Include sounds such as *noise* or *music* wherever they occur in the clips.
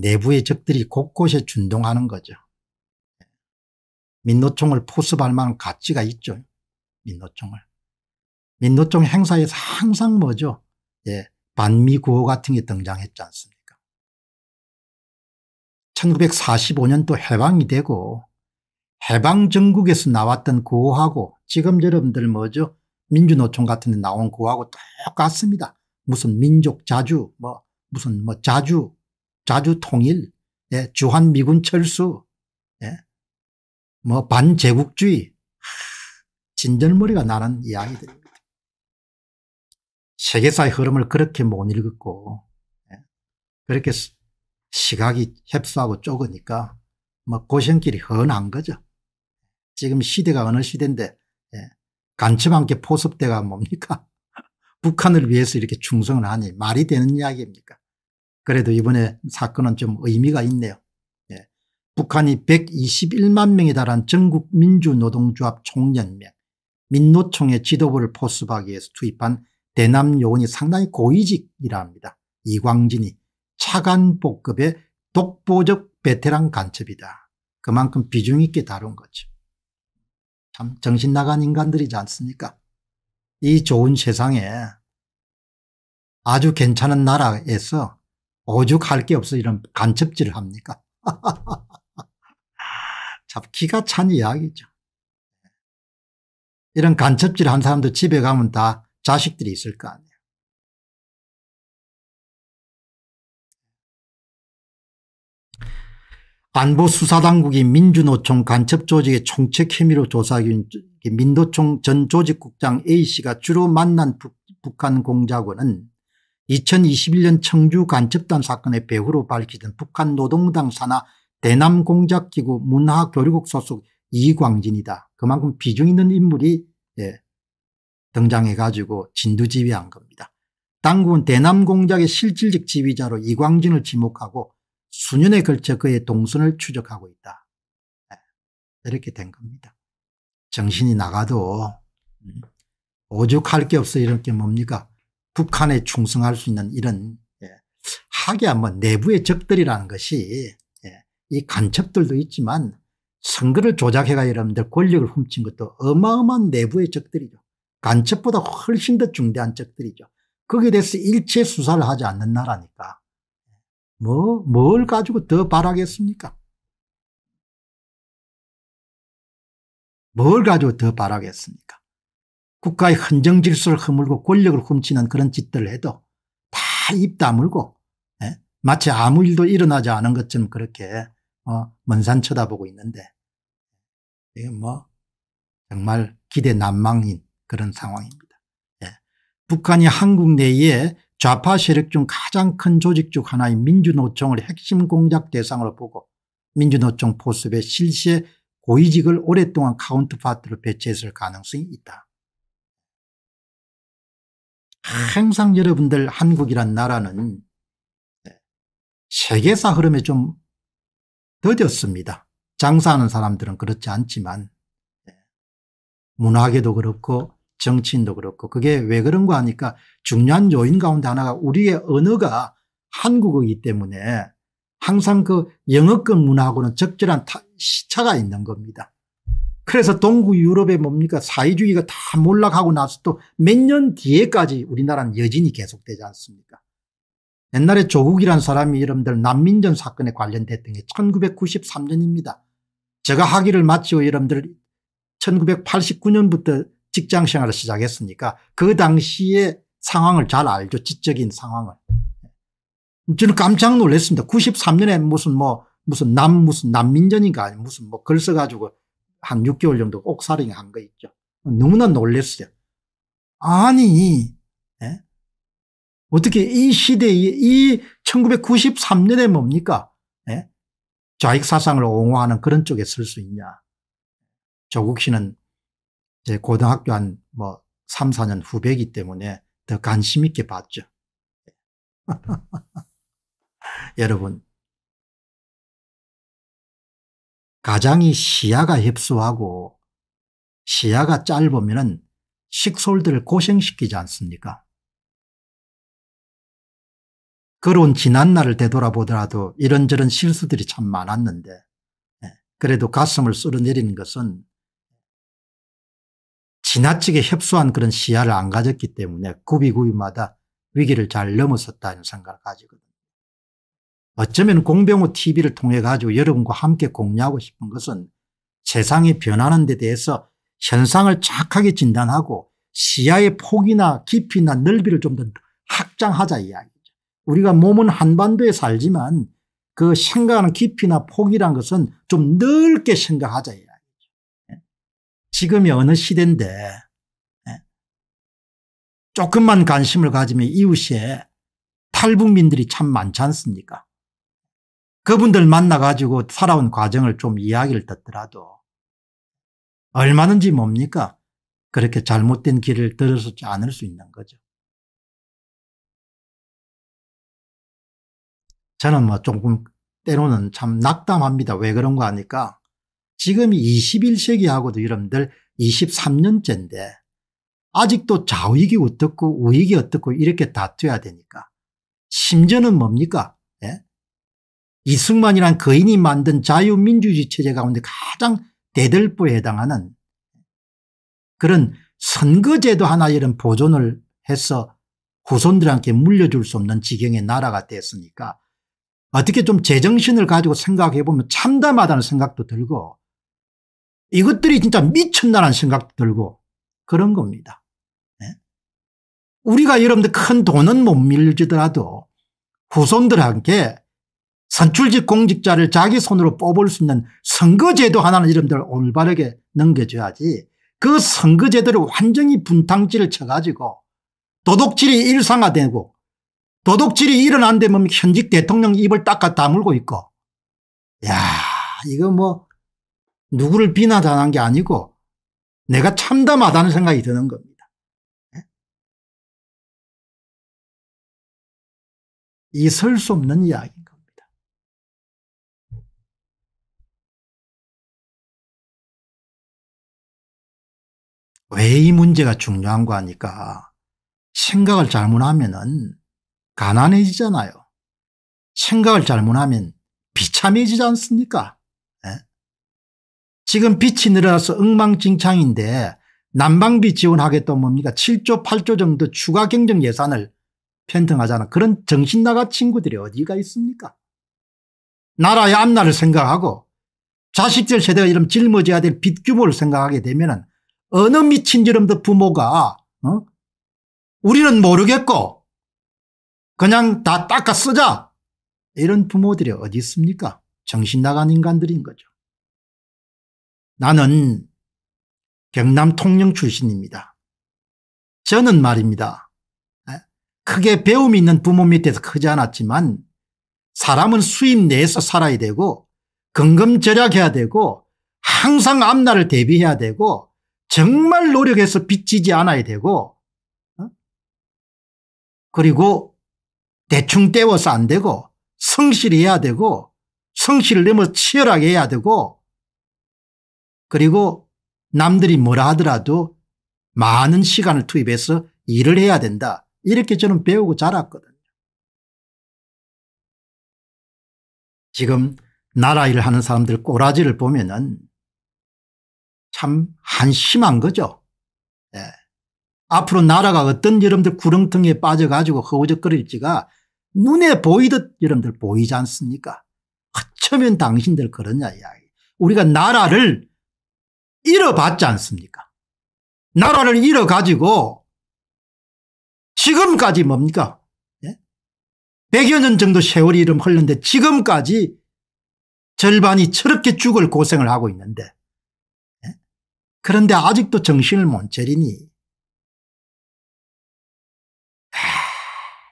내부의 적들이 곳곳에 준동하는 거죠. 민노총을 포섭할 만한 가치가 있죠. 민노총을. 민노총 행사에서 항상 뭐죠? 예, 반미 구호 같은 게 등장했지 않습니까? 1945년도 해방이 되고 해방전국에서 나왔던 구호하고 지금 여러분들 뭐죠? 민주노총 같은 데 나온 구호하고 똑같습니다. 무슨 민족 자주, 뭐, 무슨 뭐 자주, 자주통일, 예, 주한미군 철수, 예, 뭐 반제국주의, 진절머리가 나는 이야기들입니다. 세계사의 흐름을 그렇게 못 읽었고 예, 그렇게 시각이 협소하고 좁으니까 뭐 고생길이 흔한 거죠. 지금 시대가 어느 시대인데 예, 간첩 한게 포섭대가 뭡니까? *laughs* 북한을 위해서 이렇게 충성을 하니 말이 되는 이야기입니까? 그래도 이번에 사건은 좀 의미가 있네요. 예. 북한이 121만 명에 달한 전국 민주노동조합 총연맹 민노총의 지도부를 포섭하기 위해서 투입한 대남 요원이 상당히 고위직이라 합니다. 이광진이 차관복급의 독보적 베테랑 간첩이다. 그만큼 비중 있게 다룬 거죠. 참 정신 나간 인간들이지 않습니까? 이 좋은 세상에 아주 괜찮은 나라에서 오죽할 게 없어 이런 간첩질을 합니까? *laughs* 참 기가 찬 이야기죠. 이런 간첩질 한 사람들 집에 가면 다 자식들이 있을 거 아니에요. 안보수사당국이 민주노총 간첩조직의 총책 혐의로 조사한 민도총 전 조직국장 A씨가 주로 만난 북, 한 공작원은 2021년 청주 간첩단 사건의 배후로 밝히던 북한 노동당 산하 대남공작기구 문화교류국 소속 이광진이다. 그만큼 비중 있는 인물이 예, 등장해 가지고 진두지휘한 겁니다. 당국은 대남공작의 실질적 지휘자로 이광진을 지목하고 수년에 걸쳐 그의 동선을 추적하고 있다. 예, 이렇게 된 겁니다. 정신이 나가도 음, 오죽할 게 없어 이렇게 뭡니까 북한에 충성할 수 있는 이런 예, 하기야 뭐 내부의 적들이라는 것이 예, 이 간첩들도 있지만 선거를 조작해가 여러분들 권력을 훔친 것도 어마어마한 내부의 적들이죠. 간첩보다 훨씬 더 중대한 적들이죠. 거기에 대해서 일체 수사를 하지 않는 나라니까 뭐뭘 가지고 더 바라겠습니까? 뭘 가지고 더 바라겠습니까? 국가의 헌정 질서를 허물고 권력을 훔치는 그런 짓들을 해도 다 입 다물고 예? 마치 아무 일도 일어나지 않은 것처럼 그렇게 어, 먼산 쳐다보고 있는데 이건 뭐 정말 기대 난망인 그런 상황입니다. 예. 북한이 한국 내에 좌파 세력 중 가장 큰 조직 중 하나인 민주노총을 핵심 공작 대상으로 보고 민주노총 포섭의 실시에 고위직을 오랫동안 카운트파트로 배치했을 가능성이 있다. 항상 여러분들 한국이란 나라는 네, 세계사 흐름에 좀 더뎠습니다. 장사하는 사람들은 그렇지 않지만 네, 문화계도 그렇고 정치인도 그렇고 그게 왜 그런가 하니까 중요한 요인 가운데 하나가 우리의 언어가 한국어이기 때문에 항상 그 영어권 문화하고는 적절한 시차가 있는 겁니다. 그래서 동구 유럽에 뭡니까 사회주의가 다 몰락하고 나서 또몇년 뒤에까지 우리나라는 여진이 계속되지 않습니까 옛날에 조국이란 사람이 여러분들 난민전 사건에 관련됐던 게 1993년입니다. 제가 학위를 마치고 여러분들 1989년부터 직장생활을 시작했으니까 그 당시에 상황을 잘 알죠. 지적인 상황을. 저는 깜짝 놀랐습니다. 93년에 무슨 뭐 무슨 남 무슨 난민전인가 무슨 뭐 글 써가지고 한 6개월 정도 옥살이 한 거 있죠. 너무나 놀랬어요. 아니, 예? 어떻게 이 시대에, 이 1993년에 뭡니까? 예? 좌익 사상을 옹호하는 그런 쪽에 쓸수 있냐. 조국 씨는 제 고등학교 한 뭐 3, 4년 후배이기 때문에 더 관심 있게 봤죠. *laughs* 여러분 가장이 시야가 협소하고 시야가 짧으면 식솔들을 고생시키지 않습니까? 그런 지난 날을 되돌아보더라도 이런저런 실수들이 참 많았는데 예, 그래도 가슴을 쓸어내리는 것은 지나치게 협소한 그런 시야를 안 가졌기 때문에 구비구비마다 위기를 잘 넘어섰다는 생각을 가지거든요. 어쩌면 공병호 TV를 통해 가지고 여러분과 함께 공유하고 싶은 것은 세상이 변하는 데 대해서 현상을 착하게 진단하고 시야의 폭이나 깊이나 넓이를 좀 더 확장하자 이야기죠. 우리가 몸은 한반도에 살지만 그 생각하는 깊이나 폭이란 것은 좀 넓게 생각하자 이야기죠. 예? 지금이 어느 시대인데 예? 조금만 관심을 가지면 이웃에 탈북민들이 참 많지 않습니까 그분들 만나가지고 살아온 과정을 좀 이야기를 듣더라도 얼마든지 뭡니까? 그렇게 잘못된 길을 들었지 않을 수 있는 거죠. 저는 뭐 조금 때로는 참 낙담합니다. 왜 그런 거 아니까? 지금 21세기하고도 여러분들 23년째인데 아직도 좌익이 어떻고 우익이 어떻고 이렇게 다투야 되니까. 심지어는 뭡니까? 예? 이승만이란 거인이 그 만든 자유민주주의 체제 가운데 가장 대들보에 해당하는 그런 선거제도 하나 이런 보존을 해서 후손들한테 물려줄 수 없는 지경의 나라가 됐으니까 어떻게 좀 제정신을 가지고 생각해 보면 참담하다는 생각도 들고 이것들이 진짜 미쳤나라는 생각도 들고 그런 겁니다. 네? 우리가 여러분들 큰 돈은 못 밀리더라도 후손들한테 선출직 공직자를 자기 손으로 뽑을 수 있는 선거제도 하나는 이름들 올바르게 넘겨줘야지 그 선거제도를 완전히 분탕질을 쳐가지고 도둑질이 일상화되고 도둑질이 일어난 데면 현직 대통령 입을 닦아 다물고 있고 야 이거 뭐 누구를 비난하는 게 아니고 내가 참담하다는 생각이 드는 겁니다. 이 설수 예? 없는 이야기. 왜이 문제가 중요한 거 하니까 생각을 잘못하면은 가난해지잖아요. 생각을 잘못하면 비참해지지 않습니까? 네? 지금 빛이 늘어나서 엉망진창인데 난방비 지원하겠다 뭡니까 7조 8조 정도 추가 경정 예산을 편등하잖아 그런 정신나가 친구들이 어디가 있습니까 나라의 앞날을 생각하고 자식들 세대가 이런 짊어져야 될빚 규모를 생각하게 되면 어느 미친 여러분 부모가 어? 우리는 모르겠고 그냥 다 닦아 쓰자 이런 부모들이 어디 있습니까? 정신 나간 인간들인 거죠. 나는 경남 통영 출신입니다. 저는 말입니다. 크게 배움이 있는 부모 밑에서 크지 않았지만 사람은 수입 내에서 살아야 되고 금금 절약해야 되고 항상 앞날을 대비해야 되고 정말 노력해서 빚지지 않아야 되고 어? 그리고 대충 때워서 안 되고 성실해야 되고 성실을 넘어 치열하게 해야 되고 그리고 남들이 뭐라 하더라도 많은 시간을 투입해서 일을 해야 된다. 이렇게 저는 배우고 자랐거든요. 지금 나라 일을 하는 사람들 꼬라지를 보면 은참 한심한 거죠. 예. 앞으로 나라가 어떤 여러분들 구렁텅이에 빠져가지고 허우적거릴지가 눈에 보이듯 여러분들 보이지 않습니까? 어쩌면 당신들 그러냐 이야기. 우리가 나라를 잃어봤지 않습니까? 나라를 잃어가지고 지금까지 뭡니까? 예? 100여 년 정도 세월이 흘렀는데 지금까지 절반이 저렇게 죽을 고생을 하고 있는데 그런데 아직도 정신을 못 차리니 아,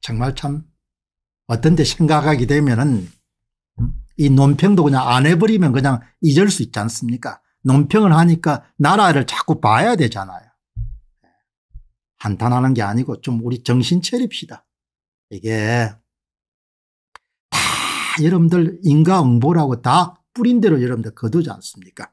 정말 참 어떤 데 생각하게 되면은 이 논평도 그냥 안 해버리면 그냥 잊을 수 있지 않습니까 논평을 하니까 나라를 자꾸 봐야 되잖아요 한탄하는 게 아니고 좀 우리 정신 차립시다 이게 다 여러분들 인과응보라고 다 뿌린 대로 여러분들 거두지 않습니까